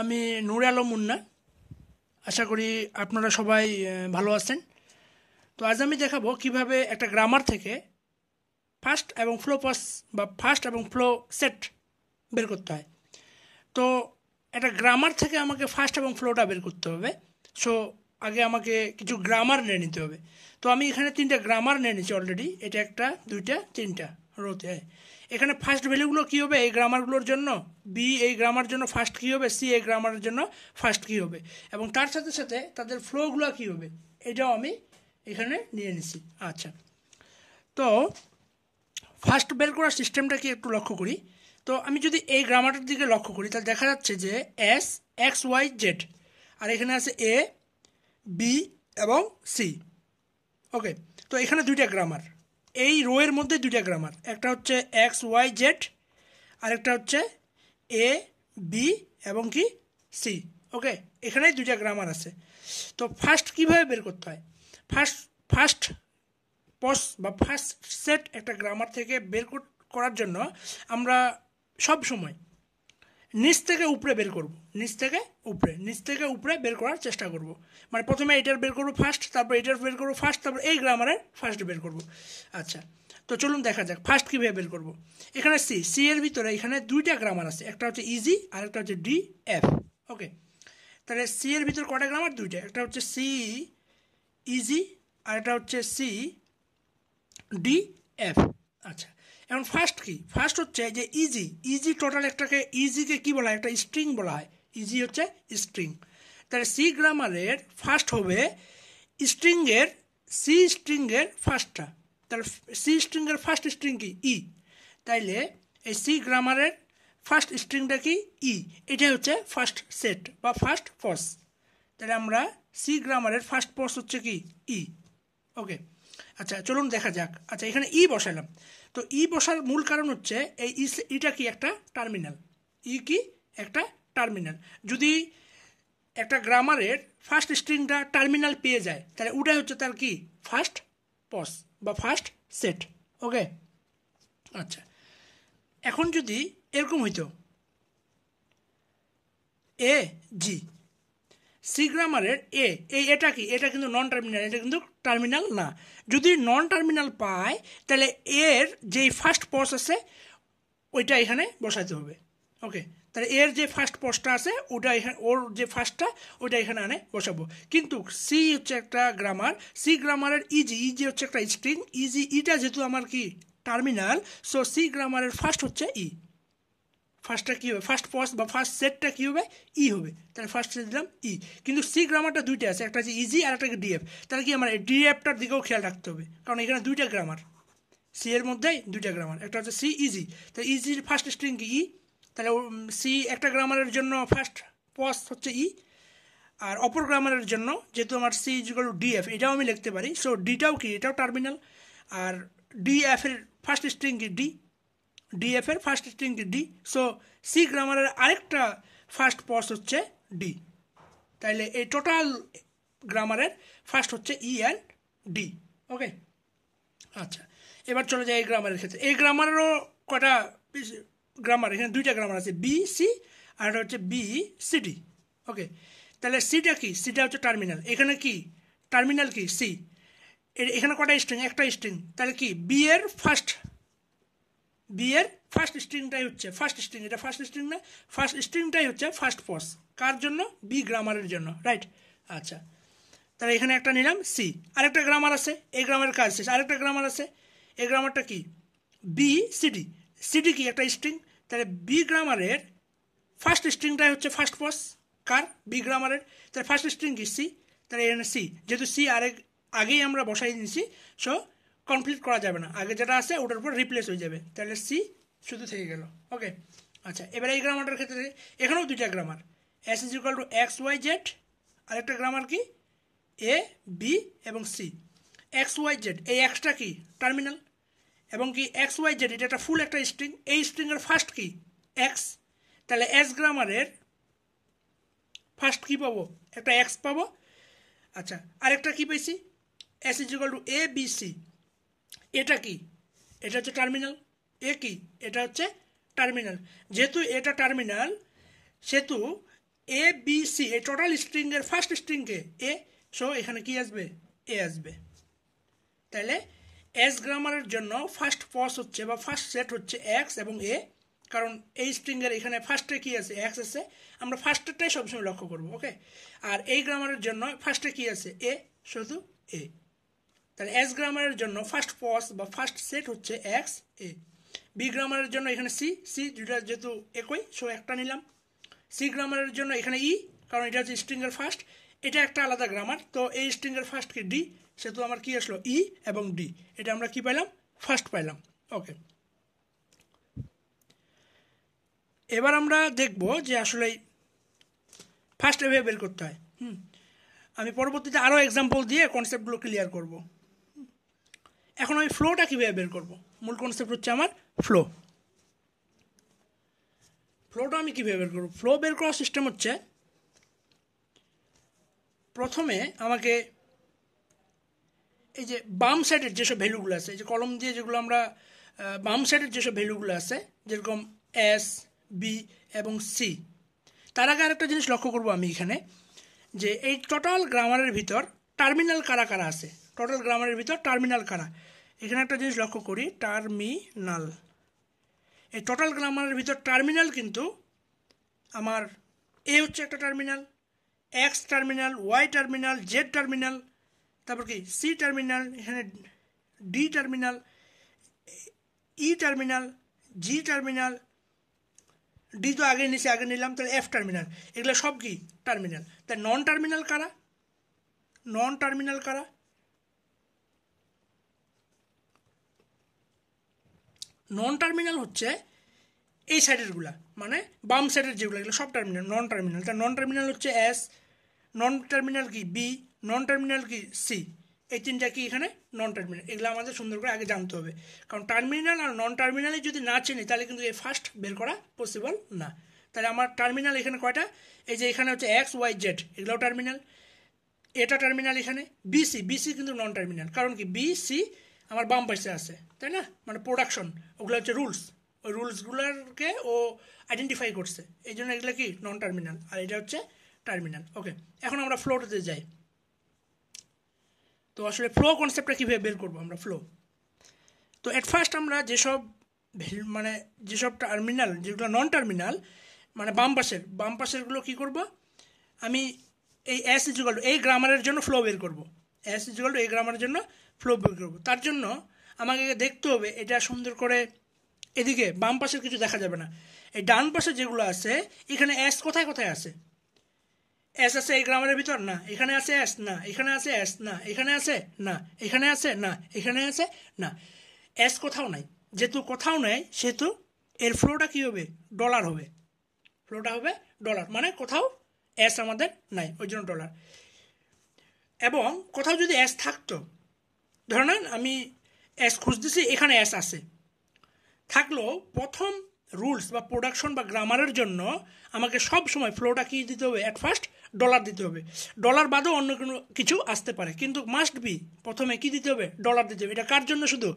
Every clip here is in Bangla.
আমি নূর আলম মুন্না আশা করি আপনারা সবাই ভালো আছেন তো আজ আমি দেখাবো কিভাবে একটা গ্রামার থেকে ফার্স্ট এবং ফ্লো পাস বা ফার্স্ট এবং ফ্লো সেট বের করতে হয় তো একটা গ্রামার থেকে আমাকে ফার্স্ট এবং ফ্লোটা বের করতে হবে সো আগে আমাকে কিছু গ্রামার নিয়ে নিতে হবে তো আমি এখানে তিনটা গ্রামার নিয়ে নিচ্ছি অলরেডি এটা একটা দুইটা তিনটা রোতে এখানে ফার্স্ট ভ্যালুগুলো কী হবে এই গ্রামারগুলোর জন্য বি এই গ্রামার জন্য ফার্স্ট কী হবে সি এই গ্রামারের জন্য ফার্স্ট কী হবে এবং তার সাথে সাথে তাদের ফ্লোগুলো কী হবে এটাও আমি এখানে নিয়ে নিছি আচ্ছা তো ফার্স্ট বের করার সিস্টেমটাকে একটু লক্ষ্য করি তো আমি যদি এই গ্রামারটার দিকে লক্ষ্য করি তাহলে দেখা যাচ্ছে যে এস এক্স ওয়াই জেড আর এখানে আছে এ বি এবং সি ওকে তো এখানে দুইটা গ্রামার এই রোয়ের মধ্যে দুইটা গ্রামার একটা হচ্ছে এক্স ওয়াই জেড আর একটা হচ্ছে এ বি এবং কি সি ওকে এখানে দুইটা গ্রামার আছে তো ফার্স্ট কীভাবে বের করতে হয় ফার্স্ট ফার্স্ট পস বা ফার্স্ট সেট একটা গ্রামার থেকে বের করার জন্য আমরা সব সময় নিচ থেকে উপরে বের করব নিচ থেকে উপরে নিচ থেকে উপরে বের করার চেষ্টা করব মানে প্রথমে এটার বের করবো ফার্স্ট তারপর এটার বের করবো ফার্স্ট তারপর এই গ্রামারের ফার্স্ট বের করব আচ্ছা তো চলুন দেখা যাক ফার্স্ট কীভাবে বের করব এখানে সি সি এর ভিতরে এখানে দুইটা গ্রামার আছে একটা হচ্ছে ইজি আর একটা হচ্ছে ডি এফ ওকে তাহলে সি এর ভিতরে কটা গ্রামার দুইটা একটা হচ্ছে সি ইজি আর একটা হচ্ছে সি ডি এফ আচ্ছা এখন ফার্স্ট কি ফার্স্ট হচ্ছে যে ইজি ইজি টোটাল একটাকে ইজিকে কি বলা হয় একটা স্ট্রিং বলা হয় ইজি হচ্ছে স্ট্রিং তাহলে সি গ্রামারের ফার্স্ট হবে স্ট্রিংয়ের সি স্ট্রিংয়ের ফার্স্টটা তাহলে সি স্ট্রিংয়ের ফার্স্ট স্ট্রিং কি ই e. তাইলে এই সি গ্রামারের ফার্স্ট স্ট্রিংটা কি ই e. এটা হচ্ছে ফার্স্ট সেট বা ফার্স্ট পস তাহলে আমরা সি গ্রামারের ফার্স্ট ফর্স হচ্ছে কি ই e. ওকে আচ্ছা চলুন দেখা যাক আচ্ছা এখানে ই বসালাম তো ই বসার মূল কারণ হচ্ছে এই ইটা কি একটা টার্মিনাল ই কি একটা টার্মিনাল যদি একটা গ্রামারের ফার্স্ট স্ট্রিংটা টার্মিনাল পেয়ে যায় তাহলে ওটাই হচ্ছে তার কি ফার্স্ট পস বা ফার্স্ট সেট ওকে আচ্ছা এখন যদি এরকম হইতো এ জি সি গ্রামারের এ এই এটা কি এটা কিন্তু নন টার্মিনাল এটা কিন্তু টার্মিনাল না যদি নন টার্মিনাল পায় তাহলে এর যেই ফার্স্ট পস আছে ওইটা এখানে বসাতে হবে ওকে তাহলে এর যে ফার্স্ট পসটা আছে ওটা এখানে ওর যে ফার্স্টটা ওটা এখানে আনে বসাবো কিন্তু সি হচ্ছে একটা গ্রামার সি গ্রামারের ইজি ইজি হচ্ছে একটা স্ট্রিং ইজি ইটা যেহেতু আমার কি টার্মিনাল সো সি গ্রামারের ফার্স্ট হচ্ছে ই e। ফার্স্টটা কী হবে ফার্স্ট পস বা ফার্স্ট সেটটা কী হবে ই e হবে তাহলে ফার্স্টে দিলাম ই e. কিন্তু সি গ্রামারটা দুইটা আছে একটা আছে ইজি e আর একটা ডিএফ তাহলে কি আমার ডিএফটার দিকেও খেয়াল রাখতে হবে কারণ এখানে দুইটা গ্রামার সি এর মধ্যে দুইটা গ্রামার একটা হচ্ছে সি ইজি তাহলে ইজির ফার্স্ট স্ট্রিং কি ই তাহলে সি একটা গ্রামারের জন্য ফার্স্ট পস হচ্ছে ই আর অপর গ্রামারের জন্য যেহেতু আমার সি ডি ডিএফ এটাও আমি লিখতে পারি সো ডিটাও কি এটাও টার্মিনাল আর ডিএফের ফার্স্ট স্ট্রিং কি ডি ডিএফ এর first string D so C গ্রামারের আরেকটা ফার্স্ট পস হচ্ছে ডি তাইলে এই টোটাল গ্রামারের ফার্স্ট হচ্ছে ই অ্যান্ড ডি ওকে আচ্ছা এবার চলে যায় এই গ্রামারের ক্ষেত্রে এই গ্রামারেরও কটা গ্রামার এখানে দুইটা গ্রামার আছে বি সি আর এটা হচ্ছে বি সি ডি ওকে তাহলে সিটা কি সিটা হচ্ছে টার্মিনাল এখানে কি টার্মিনাল কি সি এখানে কটা স্ট্রিং একটা স্ট্রিং তাহলে কি বি এর ফার্স্ট বি এর ফার্স্ট স্ট্রিংটাই হচ্ছে ফার্স্ট স্ট্রিং এটা ফার্স্ট স্ট্রিং না ফার্স্ট স্ট্রিংটাই হচ্ছে ফার্স্ট পস কার জন্য বি গ্রামারের জন্য রাইট আচ্ছা তাহলে এখানে একটা নিলাম সি আরেকটা গ্রামার আছে এই গ্রামারের কাজ শেষ আরেকটা গ্রামার আছে এই গ্রামারটা কি বি সিডি সিডি কি একটা স্ট্রিং তাহলে বি গ্রামারের ফার্স্ট স্ট্রিংটাই হচ্ছে ফার্স্ট পস কার বি গ্রামারের তাহলে ফার্স্ট স্ট্রিং কি সি তাহলে এখানে সি যেহেতু সি আরেক আগেই আমরা বসাই দিয়েছি সো কমপ্লিট করা যাবে না আগে যেটা আছে ওটার উপর রিপ্লেস হয়ে যাবে তাহলে সি শুধু থেকে গেল ওকে আচ্ছা এবারে এই গ্রামারটার ক্ষেত্রে এখানেও দুইটা grammar S is equal to X Y Z আরেকটা গ্রামার কি এ বি এবং সি এক্স ওয়াই জেড এই এক্সটা কি টার্মিনাল এবং কি এক্স ওয়াই জেড এটা একটা ফুল একটা স্ট্রিং এই স্ট্রিংয়ের ফার্স্ট কি এক্স তাহলে এস গ্রামারের ফার্স্ট কি পাবো একটা এক্স পাবো আচ্ছা আরেকটা কি পেয়েছি S is equal to A B C এটা কি এটা হচ্ছে টার্মিনাল এ কি এটা হচ্ছে টার্মিনাল যেহেতু এটা টার্মিনাল সেহেতু এ বি সি এই টোটাল স্ট্রিংয়ের ফার্স্ট স্ট্রিংকে এ সো এখানে কি আসবে এ আসবে তাহলে এস গ্রামারের জন্য ফার্স্ট পস হচ্ছে বা ফার্স্ট সেট হচ্ছে এক্স এবং এ কারণ এই স্ট্রিংয়ের এখানে ফার্স্টে কী আছে এক্স আছে আমরা ফার্স্টেরটাই সবসময় লক্ষ্য করব ওকে আর এই গ্রামারের জন্য ফার্স্টে কী আছে এ শুধু এ তাহলে এস গ্রামারের জন্য ফার্স্ট পস বা ফার্স্ট সেট হচ্ছে এক্স এ বি গ্রামারের জন্য এখানে সি সি দুটা যেহেতু একই সো একটা নিলাম সি গ্রামারের জন্য এখানে ই e, কারণ এটা হচ্ছে স্ট্রিঙ্গার ফার্স্ট এটা একটা আলাদা গ্রামার তো এই স্ট্রিঙ্গার ফার্স্ট কি ডি সেহেতু আমার কি আসলো ই e এবং ডি এটা আমরা কি পাইলাম ফার্স্ট পাইলাম ওকে এবার আমরা দেখব যে আসলে ফার্স্ট এভাবে বের করতে হয় হুম আমি পরবর্তীতে আরও এক্সাম্পল দিয়ে কনসেপ্টগুলো ক্লিয়ার করবো এখন আমি ফ্লোটা কীভাবে বের করব মূল কনসেপ্ট হচ্ছে আমার ফ্লো ফ্লোটা আমি কীভাবে বের করব ফ্লো বের করার সিস্টেম হচ্ছে প্রথমে আমাকে এই যে বাম সাইডের যেসব ভ্যালুগুলো আছে এই যে কলম দিয়ে যেগুলো আমরা বাম সাইডের যেসব ভ্যালুগুলো আছে যেরকম এস বি এবং সি তার আগে আরেকটা জিনিস লক্ষ্য করব আমি এখানে যে এই টোটাল গ্রামারের ভিতর টার্মিনাল কারা কারা আছে টোটাল গ্রামারের ভিতর টার্মিনাল কারা এখানে একটা জিনিস লক্ষ্য করি টার্মিনাল এই টোটাল গ্রামারের ভিতর টার্মিনাল কিন্তু আমার এ হচ্ছে একটা terminal X terminal Y terminal Z terminal তারপর কি সি টার্মিনাল এখানে D terminal E terminal G terminal D তো আগে নিচে আগে নিলাম তাহলে এফ টার্মিনাল এগুলো সব কি টার্মিনাল তা নন টার্মিনাল কারা নন টার্মিনাল কারা নন টার্মিনাল হচ্ছে এই সাইডেরগুলা মানে বাম সাইডের যেগুলো এগুলো সব টার্মিনাল নন টার্মিনাল তার নন টার্মিনাল হচ্ছে এস নন টার্মিনাল কি বি নন টার্মিনাল কি সি এই তিনটা কি এখানে নন টার্মিনাল এগুলো আমাদের সুন্দর করে আগে জানতে হবে কারণ টার্মিনাল আর নন টার্মিনালে যদি না চিনি তাহলে কিন্তু এই ফার্স্ট বের করা পসিবল না তাহলে আমার টার্মিনাল এখানে কয়টা এই যে এখানে হচ্ছে এক্স ওয়াই জেড এগুলোও টার্মিনাল এটা টার্মিনাল এখানে বিসি বিসি কিন্তু নন টার্মিনাল কারণ কি বিসি আমার বাম পাশে আছে তাই না মানে প্রোডাকশন ওগুলো হচ্ছে রুলস ওই রুলসগুলোকে ও আইডেন্টিফাই করছে এই জন্য এগুলো কি নন টার্মিনাল আর এটা হচ্ছে টার্মিনাল ওকে এখন আমরা ফ্লোতে যাই তো আসলে ফ্লো কনসেপ্টটা কীভাবে বের করবো আমরা ফ্লো তো অ্যাট ফার্স্ট আমরা যেসব মানে যেসব টার্মিনাল যেগুলো নন টার্মিনাল মানে বাম পাশের বাম পাশেরগুলো কী করব আমি এই অ্যাস ইজুগাল এই গ্রামারের জন্য ফ্লো বের করব অ্যাস ইজুগাল এই গ্রামারের জন্য ফ্লো বের করবো তার জন্য আমাকে দেখতে হবে এটা সুন্দর করে এদিকে বাম পাশের কিছু দেখা যাবে না এই ডান পাশে যেগুলো আছে এখানে অ্যাস কোথায় কোথায় আছে অ্যাস আছে এই গ্রামের ভিতর না এখানে আছে অ্যাস না এখানে আছে অ্যাস না এখানে আছে না এখানে আছে না এখানে আছে না অ্যাস কোথাও নাই যেহেতু কোথাও নেই সেহেতু এর ফ্লোটা কী হবে ডলার হবে ফ্লোটা হবে ডলার মানে কোথাও অ্যাস আমাদের নাই ওই জন্য ডলার এবং কোথাও যদি অ্যাস থাকতো ধরে আমি এস খুঁজতেছি এখানে এস আছে থাকলেও প্রথম রুলস বা প্রোডাকশন বা গ্রামারের জন্য আমাকে সব সময় ফ্লোটা কী দিতে হবে অ্যাট ফার্স্ট ডলার দিতে হবে ডলার বাদেও অন্য কোনো কিছু আসতে পারে কিন্তু মাস্ট বি প্রথমে কী দিতে হবে ডলার দিতে হবে এটা কার জন্য শুধু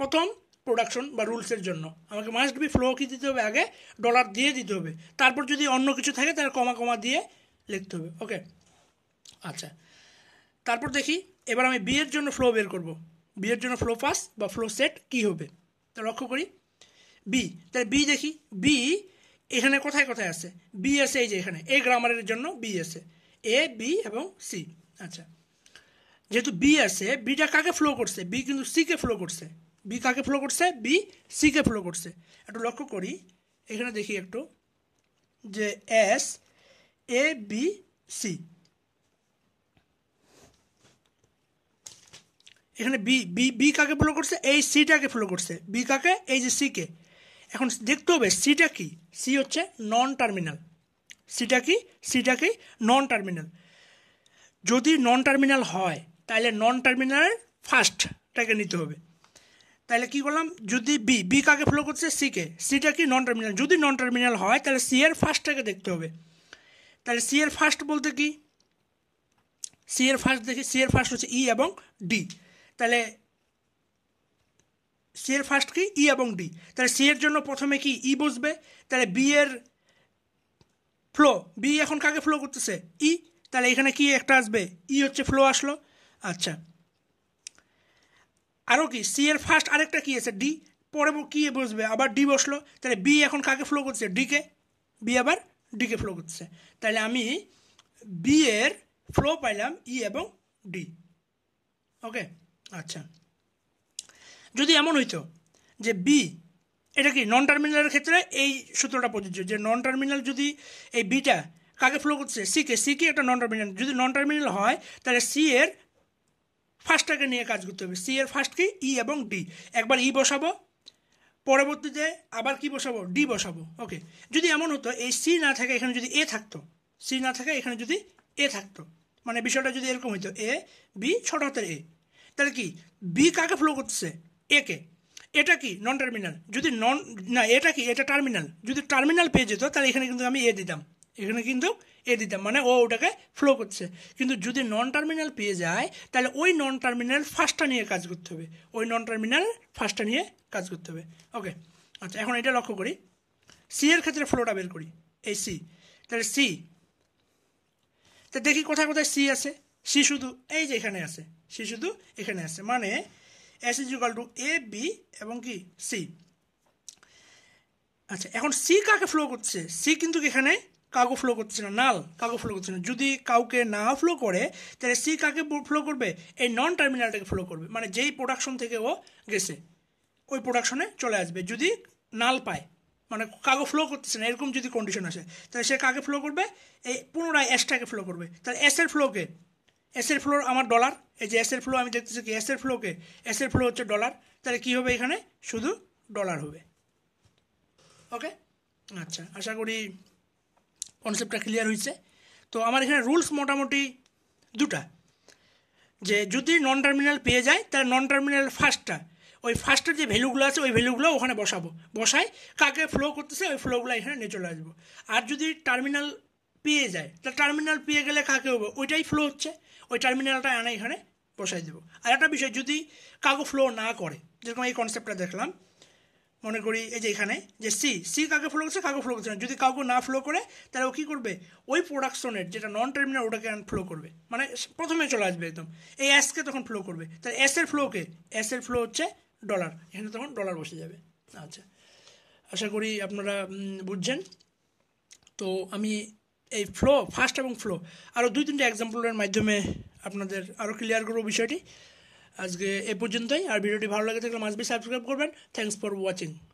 প্রথম প্রোডাকশন বা রুলসের জন্য আমাকে মাস্ট বি ফ্লো কী দিতে হবে আগে ডলার দিয়ে দিতে হবে তারপর যদি অন্য কিছু থাকে তাহলে কমা কমা দিয়ে লিখতে হবে ওকে আচ্ছা তারপর দেখি এবার আমি বিয়ের জন্য ফ্লো বের করব বিয়ের জন্য ফ্লো পাস বা ফ্লো সেট কি হবে তা লক্ষ্য করি বি তাহলে বি দেখি বি এখানে কোথায় কোথায় আছে বি আছে এই যে এখানে এ গ্রামারের জন্য বি আছে এ বি এবং সি আচ্ছা যেহেতু বি আছে বিটা কাকে ফ্লো করছে বি কিন্তু সিকে ফ্লো করছে বি কাকে ফ্লো করছে বি সিকে ফ্লো করছে একটু লক্ষ্য করি এখানে দেখি একটু যে এস এ বি সি এখানে বি বি বি কাকে ফলো করছে এই সিটাকে ফলো করছে বি কাকে এই যে সিকে এখন দেখতে হবে সিটা কি সি হচ্ছে নন টার্মিনাল সিটা কি সিটা কি নন টার্মিনাল যদি নন টার্মিনাল হয় তাহলে নন টার্মিনালের ফার্স্টটাকে নিতে হবে তাহলে কি করলাম যদি বি বি কাকে ফলো করছে সিকে সিটা কি নন টার্মিনাল যদি নন টার্মিনাল হয় তাহলে সি এর ফার্স্টটাকে দেখতে হবে তাহলে সি এর ফার্স্ট বলতে কি সি এর ফার্স্ট দেখি সি এর ফার্স্ট হচ্ছে ই e এবং ডি তাহলে সি এর ফার্স্ট কি ই e এবং ডি তাহলে সি এর জন্য প্রথমে কি ই e বসবে তাহলে বি এর ফ্লো বি এখন কাকে ফ্লো করতেছে ই e. তাহলে এখানে কি একটা আসবে ই হচ্ছে ফ্লো আসলো আচ্ছা আরও কি সি এর ফার্স্ট আরেকটা কি আছে ডি পরে কি বসবে আবার ডি বসলো তাহলে বি এখন কাকে ফ্লো করছে ডিকে বি আবার ডিকে ফ্লো করছে তাহলে আমি বি এর ফ্লো পাইলাম ই এবং ডি ওকে আচ্ছা যদি এমন হইতো যে বি এটা কি নন টার্মিনালের ক্ষেত্রে এই সূত্রটা প্রযোজ্য যে নন টার্মিনাল যদি এই বিটা কাকে ফ্লো করছে সিকে সিকে একটা নন টার্মিনাল যদি নন টার্মিনাল হয় তাহলে সি এর ফার্স্টটাকে নিয়ে কাজ করতে হবে সি এর ফার্স্ট কি ই e এবং ডি একবার ই e বসাবো পরবর্তীতে আবার কি বসাবো ডি বসাবো ওকে যদি এমন হতো এই সি না থাকে এখানে যদি এ থাকতো সি না থাকে এখানে যদি এ থাকতো মানে বিষয়টা যদি এরকম হইতো এ বি ছোট হাতের এ তাহলে কি বি কাকে ফ্লো করতেছে এ কে এটা কি নন টার্মিনাল যদি নন না এটা কি এটা টার্মিনাল যদি টার্মিনাল পেয়ে যেত তাহলে এখানে কিন্তু আমি এ দিতাম এখানে কিন্তু এ দিতাম মানে ও ওটাকে ফ্লো করছে কিন্তু যদি নন টার্মিনাল পেয়ে যায় তাহলে ওই নন টার্মিনাল ফার্স্টটা নিয়ে কাজ করতে হবে ওই নন টার্মিনাল ফার্স্টটা নিয়ে কাজ করতে হবে ওকে আচ্ছা এখন এটা লক্ষ্য করি সি এর ক্ষেত্রে ফ্লোটা বের করি এই সি তাহলে সি তা দেখি কোথায় কোথায় সি আছে সি শুধু এই যে এখানে আছে সি শুধু এখানে আছে মানে S is equal to A B এবং কি সি আচ্ছা এখন সি কাকে ফ্লো করছে সি কিন্তু এখানে কাউকে ফ্লো করছে না নাল কাউকে ফ্লো করছে না যদি কাউকে না ফ্লো করে তাহলে সি কাকে ফ্লো করবে এই নন টার্মিনালটাকে ফ্লো করবে মানে যেই প্রোডাকশন থেকে ও গেছে ওই প্রোডাকশনে চলে আসবে যদি নাল পায় মানে কাউকে ফ্লো করতেছে না এরকম যদি কন্ডিশন আসে তাহলে সে কাকে ফ্লো করবে এই পুনরায় এসটাকে ফ্লো করবে তাহলে এসের ফ্লোকে এসের ফ্লোর আমার ডলার এই যে এসের ফ্লো আমি দেখতেছি কি এসের ফ্লোকে এসের ফ্লো হচ্ছে ডলার তাহলে কী হবে এখানে শুধু ডলার হবে ওকে আচ্ছা আশা করি কনসেপ্টটা ক্লিয়ার হয়েছে তো আমার এখানে রুলস মোটামুটি দুটা যে যদি নন টার্মিনাল পেয়ে যায় তাহলে নন টার্মিনাল ফার্স্টটা ওই ফার্স্টের যে ভ্যালুগুলো আছে ওই ভ্যালুগুলো ওখানে বসাবো বসাই কাকে ফ্লো করতেছে ওই ফ্লোগুলো এখানে নিয়ে চলে আসবো আর যদি টার্মিনাল পেয়ে যায় তা টার্মিনাল পেয়ে গেলে কাকে হবে ওইটাই ফ্লো হচ্ছে ওই টার্মিনালটা আনা এখানে বসাই দেবো আর একটা বিষয় যদি কাকে ফ্লো না করে যেরকম এই কনসেপ্টটা দেখলাম মনে করি এই যে এখানে যে সি সি কাকে ফ্লো করছে কাকে ফ্লো করছে না যদি কাউকে না ফ্লো করে তাহলে ও কী করবে ওই প্রোডাকশনের যেটা নন টার্মিনাল ওটাকে ফ্লো করবে মানে প্রথমে চলে আসবে একদম এই অ্যাসকে তখন ফ্লো করবে তাহলে অ্যাসের ফ্লোকে অ্যাসের ফ্লো হচ্ছে ডলার এখানে তখন ডলার বসে যাবে আচ্ছা আশা করি আপনারা বুঝছেন তো আমি এই ফ্লো ফার্স্ট এবং ফ্লো আরও দুই তিনটে এক্সাম্পলের মাধ্যমে আপনাদের আরও ক্লিয়ার করবো বিষয়টি আজকে এ পর্যন্তই আর ভিডিওটি ভালো লাগে থাকলে মাস্ট বি সাবস্ক্রাইব করবেন থ্যাংকস ফর ওয়াচিং